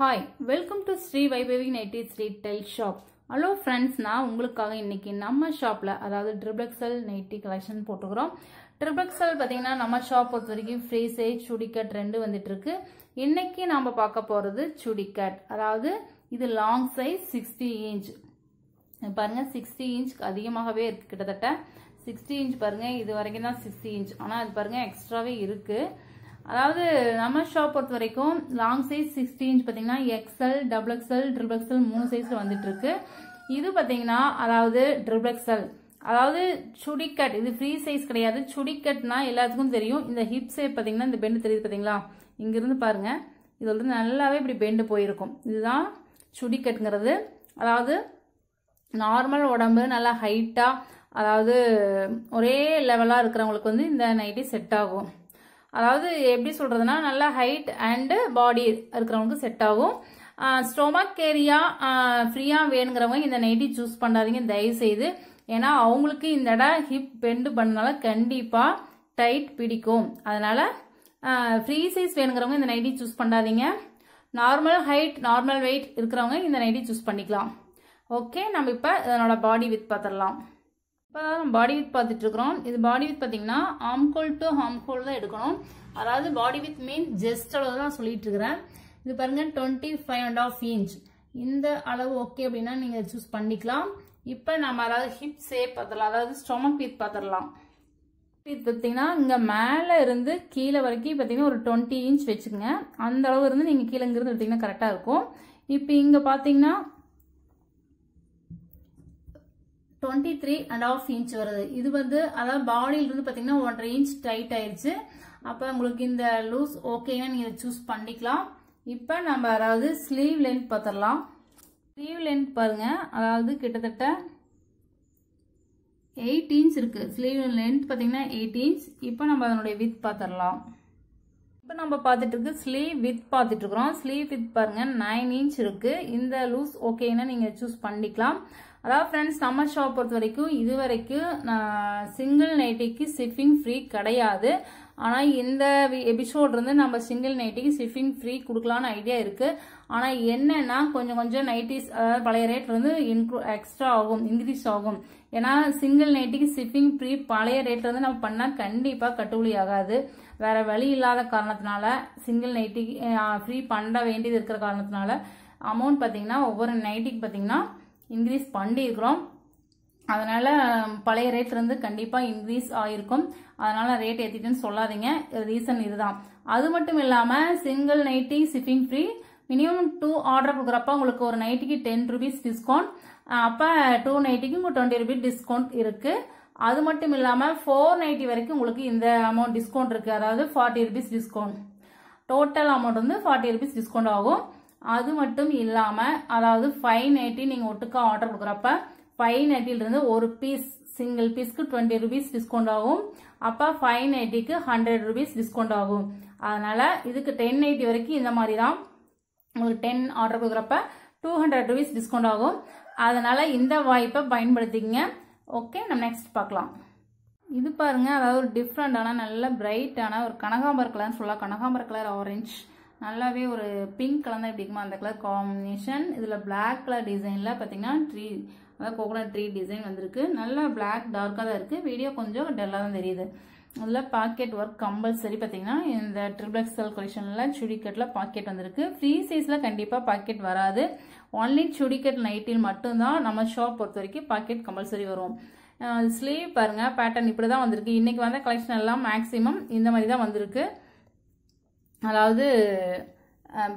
hi welcome to Sri Vaibhavi nighty Sri டெல் shop hello friends நான் உங்களுக்காக இன்றைக்கி நம்ம ஷாப்பில் அதாவது ட்ரிபிள்எக்ஸல் நைட்டி கலெக்ஷன் போட்டுக்கிறோம் ட்ரிபிள்எக்ஸல் பார்த்தீங்கன்னா நம்ம ஷாப் பொறுத்த வரைக்கும் ஃப்ரீ சைஸ் சுடிக்கட் ரெண்டு வந்துட்டுருக்கு இன்றைக்கி நாம் பார்க்க போகிறது சுடிக்கட் அதாவது இது லாங் சைஸ் சிக்ஸ்டி இன்ச் பாருங்கள் சிக்ஸ்டி இன்ச் அதிகமாகவே இருக்குது கிட்டத்தட்ட சிக்ஸ்டி இன்ச் பாருங்கள் இது வரைக்கும் தான் சிக்ஸ்டி இன்ச் ஆனால் அது பாருங்கள் எக்ஸ்ட்ராவே இருக்குது அதாவது நம்ம ஷாப் பொறுத்த வரைக்கும் லாங் சைஸ் சிக்ஸ்டி இன்ச் பார்த்தீங்கன்னா XL double XL triple XL மூணு சைஸில் இருக்கு இது பார்த்தீங்கன்னா அதாவது ட்ரிபிள் எக்ஸல் அதாவது சுடிக்கட் இது ஃப்ரீ சைஸ் கிடையாது சுடிக்கட்னா எல்லாத்துக்கும் தெரியும் இந்த ஹிப் சைட் பார்த்தீங்கன்னா இந்த பெண்டு தெரியுது பார்த்தீங்களா இங்கேருந்து பாருங்கள் இது வந்து நல்லாவே இப்படி பெண்டு போயிருக்கும் இதுதான் சுடிக்கட்டுங்கிறது அதாவது நார்மல் உடம்பு நல்லா ஹைட்டாக அதாவது ஒரே லெவலாக இருக்கிறவங்களுக்கு வந்து இந்த நைட்டி செட் ஆகும் அதாவது எப்படி சொல்றதுன்னா நல்லா ஹைட் அண்டு பாடி இருக்கிறவங்களுக்கு செட் ஆகும் ஸ்டொமக் ஏரியா ஃப்ரீயாக வேணுங்கிறவங்க இந்த நைட்டி சூஸ் பண்ணாதீங்க தயவு செய்து ஏன்னா அவங்களுக்கு இந்த இடம் ஹிப் பெண்டு பண்ணனால கண்டிப்பாக டைட் பிடிக்கும் அதனால் ஃப்ரீ சைஸ் வேணுங்கிறவங்க இந்த நைட்டி சூஸ் பண்ணாதீங்க நார்மல் ஹைட் நார்மல் வெயிட் இருக்கிறவங்க இந்த நைட்டி சூஸ் பண்ணிக்கலாம் ஓகே நம்ம இப்போ இதனோட பாடி வித் பார்த்துடலாம் இப்போ நம்ம பாடி வித் பார்த்துட்ருக்குறோம் இது பாடி வித் பார்த்தீங்கன்னா ஆம்கோல் டு ஹாம்கோல் தான் எடுக்கணும் அதாவது பாடி வித் மீன் ஜெஸ்ட் அளவு தான் சொல்லிட்டு இருக்கிறேன் இது பாருங்க twenty five and half inch இந்த அளவு ஓகே அப்படின்னா நீங்கள் சூஸ் பண்ணிக்கலாம் இப்போ நம்ம அதாவது ஹிப் ஷேப் பார்த்துடலாம் அதாவது ஸ்டொமக் வித் பார்த்துடலாம் வித் பார்த்தீங்கன்னா இங்கே மேலே இருந்து கீழே வரைக்கும் பார்த்தீங்கன்னா ஒரு டுவெண்ட்டி இன்ச் வச்சுக்கோங்க அந்த அளவு இருந்து நீங்கள் கீழேங்கிறது எடுத்தீங்கன்னா கரெக்டாக இருக்கும் இப்போ இங்கே பார்த்தீங்கன்னா twenty three and half inch வருது இது வந்து அதாவது பாடியிலிருந்து பார்த்தீங்கன்னா ஒன்றரை இன்ச் டைட் ஆயிடுச்சு அப்போ உங்களுக்கு இந்த லூஸ் ஓகேவா நீங்கள் சூஸ் பண்ணிக்கலாம் இப்போ நம்ம அதாவது ஸ்லீவ் லென்த் பார்த்துடலாம் ஸ்லீவ் லென்த் பாருங்கள் அதாவது கிட்டத்தட்ட எயிட் இன்ச் இருக்குது ஸ்லீவ் லென்த் பார்த்தீங்கன்னா எயிட் இன்ச் இப்போ நம்ம அதனுடைய வித் பார்த்துடலாம் இப்போ நம்ம பார்த்துட்டு ஸ்லீவ் வித் பார்த்துட்ருக்குறோம் ஸ்லீவ் வித் பாருங்கள் நைன் இன்ச் இருக்குது இந்த லூஸ் ஓகேன்னா நீங்கள் சூஸ் பண்ணிக்கலாம் அதாவது ஃப்ரெண்ட்ஸ் நம்ம ஷாப் பொறுத்த வரைக்கும் இது வரைக்கும் சிங்கிள் நைட்டிக்கு ஷிஃபிங் ஃப்ரீ கிடையாது ஆனால் இந்த எபிசோட் இருந்து நம்ம சிங்கிள் நைட்டிக்கு ஷிப்பிங் ஃப்ரீ கொடுக்கலான்னு ஐடியா இருக்குது ஆனால் என்னென்னா கொஞ்சம் கொஞ்சம் நைட்டிஸ் அதாவது பழைய ரேட் வந்து இன்க்ரூ எக்ஸ்ட்ரா ஆகும் இன்க்ரீஸ் ஆகும் ஏன்னா சிங்கிள் நைட்டிக்கு ஷிப்பிங் ஃப்ரீ பழைய ரேட்டில் வந்து நம்ம பண்ணால் கண்டிப்பாக கட்டுப்படி ஆகாது வேறு வழி இல்லாத காரணத்தினால சிங்கிள் நைட்டிக்கு ஃப்ரீ பண்ண வேண்டியது இருக்கிற காரணத்தினால அமௌண்ட் பார்த்தீங்கன்னா ஒவ்வொரு நைட்டிக்கு பார்த்தீங்கன்னா இன்க்ரீஸ் பண்ணியிருக்கிறோம் அதனால் பழைய ரேட்லேருந்து கண்டிப்பாக இன்க்ரீஸ் ஆகிருக்கும் அதனால் ரேட் ஏற்றிட்டுன்னு சொல்லாதீங்க ரீசன் இதுதான் அது மட்டும் இல்லாமல் single nighty shipping free minimum two order கொடுக்குறப்ப உங்களுக்கு ஒரு நைட்டிக்கு டென் ருபீஸ் டிஸ்கவுண்ட் அப்போ டூ நைட்டிக்கு உங்களுக்கு டுவெண்ட்டி ருபீஸ் டிஸ்கவுண்ட் இருக்குது அது மட்டும் இல்லாமல் ஃபோர் நைட்டி வரைக்கும் உங்களுக்கு இந்த அமௌண்ட் டிஸ்கவுண்ட் இருக்குது அதாவது forty rupees discount total amount வந்து ஃபார்ட்டி ருபீஸ் டிஸ்கவுண்ட் ஆகும் அது மட்டும் இல்லாமல் அதாவது ஃபைவ் நைட்டி நீங்கள் ஒட்டுக்கா ஆர்டர் கொடுக்குறப்ப ஃபைவ் இருந்து ஒரு பீஸ் சிங்கிள் பீஸ்க்கு டுவெண்ட்டி ருபீஸ் டிஸ்கவுண்ட் ஆகும் அப்போ ஃபைவ் நைட்டிக்கு ஹண்ட்ரட் ருபீஸ் டிஸ்கவுண்ட் ஆகும் அதனால் இதுக்கு டென் நைட்டி வரைக்கும் இந்த மாதிரி தான் உங்களுக்கு டென் ஆர்டர் கொடுக்குறப்ப டூ ஹண்ட்ரட் ருபீஸ் டிஸ்கவுண்ட் ஆகும் அதனால் இந்த வாய்ப்பை பயன்படுத்திக்கங்க ஓகே நம்ம நெக்ஸ்ட் பார்க்கலாம் இது பாருங்கள் அதாவது ஒரு டிஃப்ரெண்ட்டான நல்ல பிரைட்டான ஒரு கனகாம்பர கலர்னு சொல்லலாம் கனகாம்பர கலர் ஆரஞ்சு நல்லாவே ஒரு பிங்க் கலர் தான் எப்படி இருக்குமா அந்த கலர் காம்பினேஷன் இதில் பிளாக் கலர் டிசைனில் பார்த்தீங்கன்னா ட்ரீ அதாவது கோகோனட் ட்ரீ டிசைன் வந்திருக்கு நல்லா பிளாக் டார்க்காக தான் இருக்குது வீடியோ கொஞ்சம் டல்லாக தான் தெரியுது அதில் பாக்கெட் ஒர்க் கம்பல்சரி பார்த்தீங்கன்னா இந்த ட்ரிபிள் எக்ஸல் கொலிஷனில் சுடிக்கட்டில் பாக்கெட் வந்திருக்கு ஃப்ரீ சைஸில் கண்டிப்பாக பாக்கெட் வராது ஒன்லி சுடிக்கட் நைட்டில் மட்டும்தான் நம்ம ஷாப் பொறுத்த வரைக்கும் பாக்கெட் கம்பல்சரி வரும் ஸ்லீவ் பாருங்கள் பேட்டர்ன் இப்படி தான் வந்திருக்கு இன்றைக்கி வந்த கலெக்ஷன் எல்லாம் மேக்ஸிமம் இந்த மாதிரி தான் வந்திருக்கு அதாவது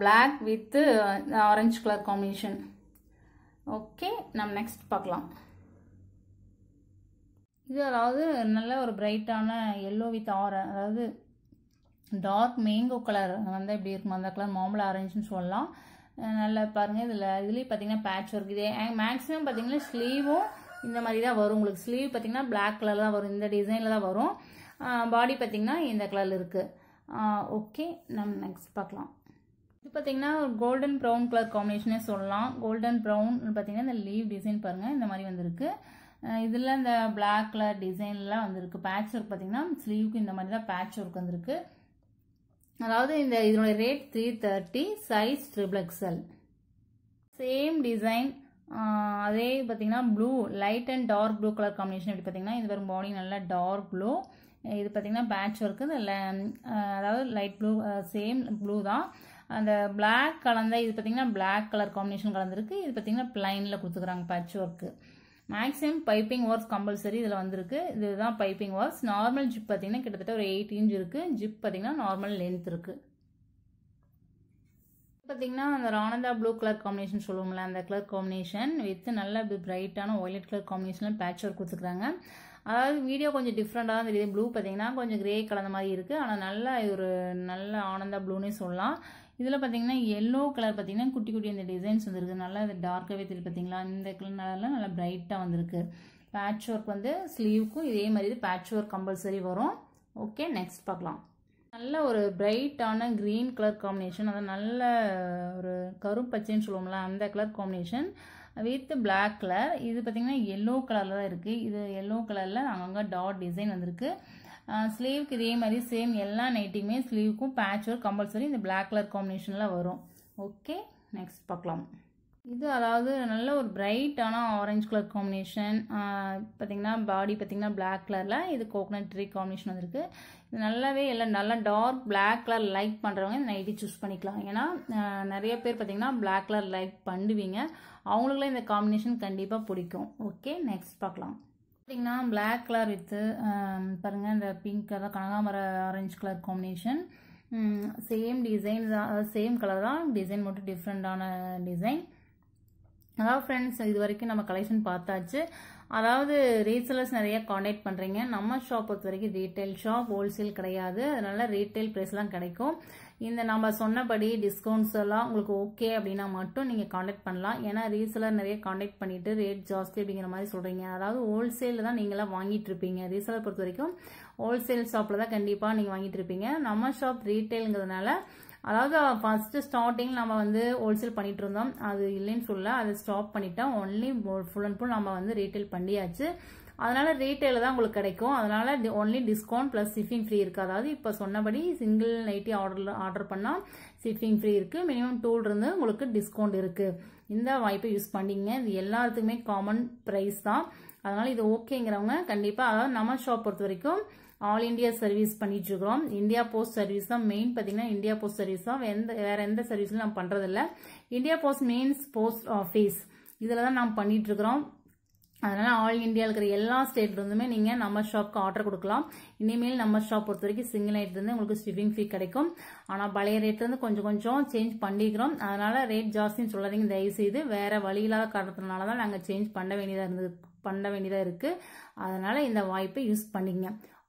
black with orange colour combination okay நம்ம நெக்ஸ்ட் பார்க்கலாம் இது அதாவது நல்ல ஒரு பிரைட்டான எல்லோ வித் ஆர அதாவது டார்க் மேங்கோ கலர் வந்து எப்படி இருக்கும் அந்த கலர் மாம்பழ ஆரஞ்சுன்னு சொல்லலாம் நல்லா பாருங்கள் இதில் இதுலேயும் பார்த்தீங்கன்னா பேட்ச் ஒர்க் இதே மேக்ஸிமம் பார்த்தீங்கன்னா ஸ்லீவும் இந்த மாதிரி தான் வரும் உங்களுக்கு ஸ்லீவ் பார்த்தீங்கன்னா பிளாக் கலர் தான் வரும் இந்த டிசைனில் தான் வரும் பாடி பார்த்தீங்கன்னா இந்த கலரில் இருக்குது ஓகே நம்ம நெக்ஸ்ட் பார்க்கலாம் இது பார்த்தீங்கன்னா ஒரு கோல்டன் ப்ரௌன் கலர் காம்பினேஷனே சொல்லலாம் கோல்டன் ப்ரௌன் பார்த்தீங்கன்னா இந்த லீவ் டிசைன் பாருங்கள் இந்த மாதிரி வந்திருக்கு இதில் இந்த பிளாக் கலர் டிசைன்லாம் வந்திருக்கு பேட்ச் ஒர்க் பார்த்தீங்கன்னா ஸ்லீவுக்கு இந்த மாதிரி தான் பேட்ச் ஒர்க் வந்திருக்கு அதாவது இந்த இதனுடைய rate three thirty size triple XL same design அதே பார்த்தீங்கன்னா blue light and dark blue colour combination எப்படி பார்த்தீங்கன்னா இது வரும் பாடி நல்லா டார்க் ப்ளூ இது பார்த்திங்கன்னா பேட்ச் ஒர்க்கு இந்த அதாவது லைட் ப்ளூ சேம் ப்ளூ தான் அந்த பிளாக் கலந்த இது பார்த்திங்கன்னா பிளாக் கலர் காம்பினேஷன் கலந்துருக்கு இது பார்த்திங்கன்னா பிளைனில் கொடுத்துக்குறாங்க patch work maximum piping works compulsory இதில் வந்திருக்கு இதுதான் பைப்பிங் ஒர்க்ஸ் நார்மல் ஜிப் பார்த்திங்கன்னா கிட்டத்தட்ட ஒரு எயிட் இன்ச் இருக்குது ஜிப் பார்த்திங்கன்னா நார்மல் லென்த் இருக்குது பார்த்தீங்கன்னா அந்த ரானந்தா ப்ளூ கலர் காம்பினேஷன் சொல்லுவோம்ல அந்த கலர் காம்பினேஷன் வித் நல்ல பிரைட்டான ஒயிலட் கலர் காம்பினேஷனில் பேட்ச் ஒர்க் கொடுத்துருக்காங்க அதாவது வீடியோ கொஞ்சம் டிஃப்ரெண்ட்டாக தான் தெரியுது ப்ளூ பார்த்தீங்கன்னா கொஞ்சம் கிரே கலந்த மாதிரி இருக்குது ஆனால் நல்ல ஒரு நல்ல ஆனந்தா ப்ளூனே சொல்லலாம் இதில் பார்த்தீங்கன்னா எல்லோ கலர் பார்த்தீங்கன்னா குட்டி குட்டி அந்த டிசைன்ஸ் வந்துருக்கு நல்லா இது டார்க்காகவே தெரியுது பார்த்தீங்களா இந்த கலர்லாம் நல்லா பிரைட்டாக வந்திருக்கு பேட்ச் ஒர்க் வந்து ஸ்லீவுக்கும் இதே மாதிரி இது பேட்ச் ஒர்க் கம்பல்சரி வரும் ஓகே நெக்ஸ்ட் பார்க்கலாம் நல்ல ஒரு பிரைட்டான க்ரீன் கலர் காம்பினேஷன் அதான் நல்ல ஒரு கருப்பச்சைன்னு சொல்லுவோம்ல அந்த colour combination with black colour இது பார்த்திங்கன்னா எல்லோ கலரில் தான் இருக்குது இது எல்லோ கலரில் அங்கங்கே டாட் டிசைன் வந்திருக்கு ஸ்லீவ்க்கு இதே மாதிரி சேம் எல்லா நைட்டுமே ஸ்லீவுக்கும் பேட்ச் ஒர்க் கம்பல்சரி இந்த பிளாக் கலர் காம்பினேஷனில் வரும் ஓகே நெக்ஸ்ட் பார்க்கலாம் இது அதாவது நல்ல ஒரு பிரைட்டான ஆரஞ்சு கலர் காம்பினேஷன் பார்த்திங்கன்னா பாடி பார்த்திங்கன்னா பிளாக் கலரில் இது கோகனட் ட்ரீ காம்பினேஷன் வந்துருக்கு இது நல்லாவே இல்லை நல்லா டார்க் பிளாக் கலர் லைக் பண்ணுறவங்க இந்த நைட்டி சூஸ் பண்ணிக்கலாம் ஏன்னா நிறைய பேர் பார்த்திங்கன்னா பிளாக் கலர் லைக் பண்ணுவீங்க அவங்களுக்குலாம் இந்த காம்பினேஷன் கண்டிப்பாக பிடிக்கும் ஓகே நெக்ஸ்ட் பார்க்கலாம் பார்த்திங்கன்னா பிளாக் கலர் வித்து பாருங்கள் இந்த பிங்க் கலர் கனகாமர orange colour combination same design தான் சேம் கலர் தான் டிசைன் மட்டும் டிஃப்ரெண்ட்டான டிசைன் அதாவது ஃப்ரெண்ட்ஸ் இது வரைக்கும் நம்ம கலெக்ஷன் பார்த்தாச்சு அதாவது ரீசேலர்ஸ் நிறைய காண்டாக்ட் பண்ணுறீங்க நம்ம ஷாப் பொறுத்த வரைக்கும் ரீட்டைல் ஷாப் ஹோல்சேல் கிடையாது அதனால ரீட்டைல் ப்ரைஸ்லாம் கிடைக்கும் இந்த நம்ம சொன்னபடி டிஸ்கவுண்ட்ஸ் எல்லாம் உங்களுக்கு ஓகே அப்படின்னா மட்டும் நீங்கள் காண்டாக்ட் பண்ணலாம் ஏன்னா ரீசேலர் நிறைய காண்டாக்ட் பண்ணிட்டு ரேட் ஜாஸ்தி அப்படிங்கிற மாதிரி சொல்கிறீங்க அதாவது ஹோல்சேலில் தான் நீங்களாம் வாங்கிட்டு இருப்பீங்க ரீசேலர் பொறுத்த வரைக்கும் ஹோல்சேல் ஷாப்பில் தான் கண்டிப்பாக நீங்கள் வாங்கிட்டு இருப்பீங்க நம்ம ஷாப் ரீட்டைலுங்கிறதுனால அதாவது ஃபஸ்ட்டு ஸ்டார்டிங் நம்ம வந்து ஹோல்சேல் பண்ணிட்டு இருந்தோம் அது இல்லைன்னு சொல்ல அதை ஸ்டாப் பண்ணிட்டோம் ஒன்லி ஃபுல் அண்ட் ஃபுல் நம்ம வந்து ரீட்டைல் பண்ணியாச்சு அதனால ரீட்டைல தான் உங்களுக்கு கிடைக்கும் அதனால only discount plus shipping free இருக்கு அதாவது இப்போ சொன்னபடி சிங்கிள் நைட்டி ஆர்டர் ஆர்டர் பண்ணால் சிஃபிங் ஃப்ரீ இருக்குது மினிமம் டூல் இருந்து உங்களுக்கு டிஸ்கவுண்ட் இருக்குது இந்த வாய்ப்பை யூஸ் பண்ணிங்க இது எல்லாத்துக்குமே காமன் ப்ரைஸ் தான் அதனால் இது ஓகேங்கிறவங்க கண்டிப்பாக அதாவது நம்ம ஷாப் பொறுத்த வரைக்கும் ஆல் இண்டியா சர்வீஸ் இருக்கிறோம் இந்தியா போஸ்ட் சர்வீஸ் தான் மெயின் பார்த்தீங்கன்னா இந்தியா போஸ்ட் சர்வீஸ் தான் எந்த வேறு எந்த சர்வீஸும் நான் பண்ணுறதில்ல India post mains post office இதில் தான் நாம் இருக்கிறோம் அதனால் ஆல் இண்டியா இருக்கிற எல்லா ஸ்டேட்லேருந்துமே நீங்கள் நம்ம ஷாப்க்கு ஆர்டர் கொடுக்கலாம் இனிமேல் நம்ம ஷாப் பொறுத்த வரைக்கும் சிங்கிள் இருந்து உங்களுக்கு ஸ்டிப்பிங் ஃபீ கிடைக்கும் ஆனால் பழைய ரேட்லேருந்து கொஞ்சம் கொஞ்சம் சேஞ்ச் பண்ணிக்கிறோம் அதனால் ரேட் ஜாஸ்தின்னு சொல்லாதீங்க செய்து வேறு வழி இல்லாத காரணத்தினால தான் நாங்கள் சேஞ்ச் பண்ண வேண்டியதாக இருந்தது பண்ண வேண்டியதாக இருக்குது அதனால் இந்த வாய்ப்பை யூஸ் பண்ணிங்க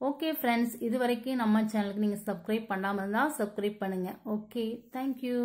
ஓகே ஃப்ரெண்ட்ஸ் இது வரைக்கும் நம்ம சேனலுக்கு நீங்கள் சப்ஸ்கிரைப் பண்ணாமல் இருந்தால் சப்ஸ்கிரைப் பண்ணுங்கள் ஓகே தேங்க்யூ